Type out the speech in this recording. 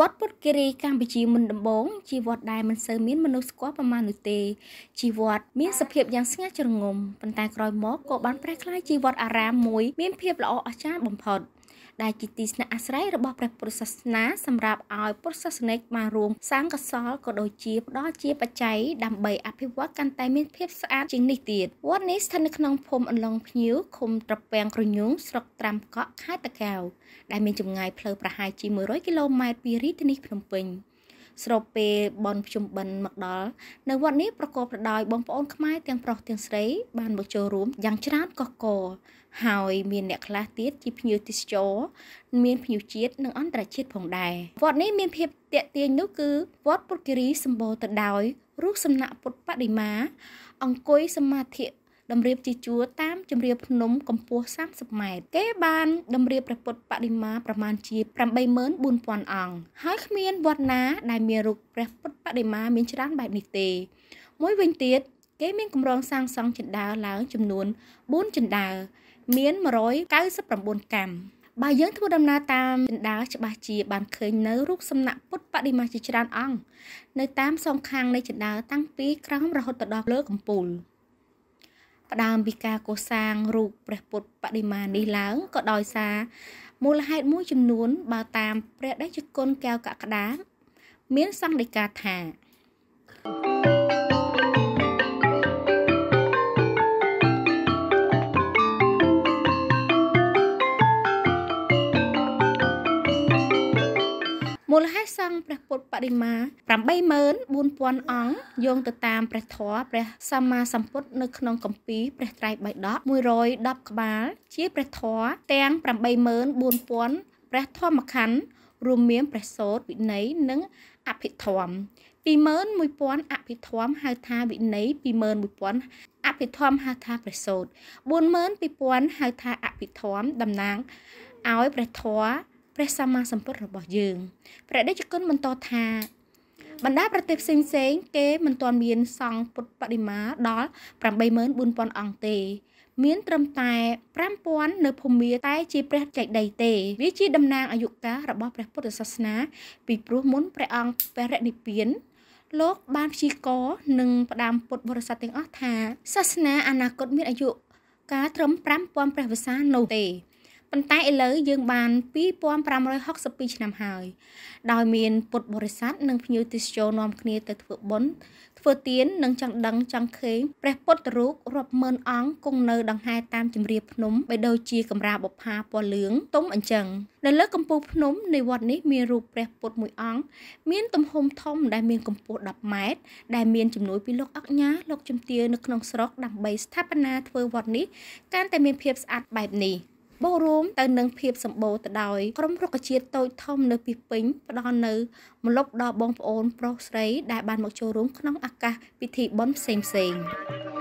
វត្តពុទ្ធគិរីកម្ពុជាមុនដំបូងជាវត្តដែលមិនសូវមានមនុស្សស្គាល់ប្រមាណនោះទេជាវត្តមានសភាពយ៉ាងស្ងាត់ជ្រងំប៉ុន្តែក្រោយមកក៏បានប្រែក្លាយជាវត្តអារាមមួយ មានភាពល្អអស្ចារ្យបំផុត។ដែលជាទីស្នាក់អាស្រ័យរបស់ព្រះពុទ្ធសាសនាសម្រាប់ឲ្យពុទ្ធសាសនិកបានរួមសាងកសលក៏ដូចជាផ្ដល់ជា បច្ច័យដើម្បីអភិវឌ្ឍកាន់តែមានភាពស្អាតជាងនេះទៀតវត្តនេះស្ថិតនៅក្នុងភូមិអន្លង់ភ្ញៀវឃុំត្រពាំងក្រញូងស្រុកត្រាំកក់ខេត្តតាកែវដែលមានចម្ងាយផ្លូវប្រហែលជា100គីឡូម៉ែត្រពីរាជធានីភ្នំពេញ។ស្របពេលបនភ្ជុំបិណ្ឌមកដល់នៅវត្តនេះប្រកបដោយបងប្អូនខ្មែរទាំងប្រុសទាំងស្រីបានមកចូលរួមយ៉ាងច្រើនកកកហើយមានអ្នកខ្លះទៀតជាភ្ញៀវទេសចរមានភ្ញៀវជាតិនិងអន្តរជាតិផងដែរវត្តនេះមានភាពតាក់ទាញនោះគឺវត្តពុទ្ធគិរីសម្បូរទៅដោយរូបសំណាកពុទ្ធបដិមាអង្គុយសមាធិតម្រៀបជាជួរតាមជម្រាលភ្នំកម្ពស់30ម៉ែត្រគេបានតម្រៀបព្រះពុទ្ធបដិមាប្រមាណជា84000អង្គហើយគ្មានវត្តណាដែលមានរូបព្រះពុទ្ធបដិមាមានច្រើនបែបនេះទេ មួយវិញទៀតគេមានកម្រងសាងសង់ចិន្តាឡើង ចំនួន4ចិន្តាមាន199កម្មបើយើងធ្វើដំណើរតាមចិន្តាច្បាស់ជា បានឃើញនៅរូបសំណាក់ពុទ្ធបដិមាជាច្រើនអង្គនៅតាមសងខាងនៃចិន្តាតាំងពីក្រោមរហូតទៅដល់លើកំពូល។ផ្ដើមពីការកសាងរូបព្រះពុទ្ធបដិមានេះឡើងក៏ដោយសារមូលហេតុមួយចំនួន បើតាម ព្រះដេចគុណកែវកក្តាមានសង្ឃដីកាថាសង្ឃព្រះពុទ្ធបដិមា84000អង្គយោងទៅតាមព្រះធម៌ព្រះសម្មាសម្ពុទ្ធនៅក្នុងគម្ពីរព្រះត្រៃបិដក110ក្បាលជាព្រះធម៌ទាំង84000ព្រះធម្មខណ្ឌរួមមានព្រះសោតវិន័យនិងអភិធម្ម21000អភិធម្មហៅថាវិន័យ21000អភិធម្មហៅថាព្រះសោត42000ហៅថាអភិធម្មតំណាងឲ្យព្រះធម៌ព្រះសម្មាសម្ពុទ្ធរបស់យើងព្រះដេចគុណបន្តថាបណ្ដា ប្រទេសផ្សេងផ្សេងគេមិនទាន់មាន សង់ពុទ្ធបដិមាដល់84000អង្គទេ មាន ត្រឹមតែ5000នៅភូមិមាតែជាព្រះចៃដីទេវាជាតំណាងអាយុកាលរបស់ព្រះពុទ្ធសាសនាពីព្រោះមុនព្រះអង្គព្រះរិនិព្វាន លោក បានព្យាករនិងផ្ដាំពុទ្ធបរិស័ទទាំងអស់ថាសាសនាអនាគតមានអាយុកាលត្រឹម5000ព្រះវស្សានោះទេប៉ុន្តែឥឡូវយើងបាន2562ឆ្នាំហើយ ដោយមានពុទ្ធបរិស័ទនិងភ្ញៀវទេសចរនាំគ្នាទៅធ្វើបុណ្យធ្វើទាននិងចង់ដឹងចង់ឃើញព្រះពុទ្ធរូបរាប់ម៉ឺនអង្គគង់នៅដង្ហែតាមជម្រាលភ្នំបីដូចជាកម្រាលបផាពណ៌លឿងទុំអញ្ចឹងនៅលើកំពូលភ្នំនៃវត្តនេះមានរូបព្រះពុទ្ធមួយអង្គមានទំហំធំដែលមានកម្ពស់10ម៉ែត្រដែលមានជំនួយពីលោកអគ្ញាលោកជំទាវនៅក្នុងស្រុកដើម្បីស្ថាបនាធ្វើវត្តនេះកាន់តែមានភាពស្អាតបែបនេះបូរួមទៅនឹងភាពសម្បូរទៅដោយក្រុមរុក្ខជាតិតូចធំនៅពីពេញផ្ដល់នៅមលប់ដល់បងប្អូនប្រុសស្រីដែលបានមកចូលរួមក្នុងឱកាសពិធីបុណ្យផ្សេងៗ។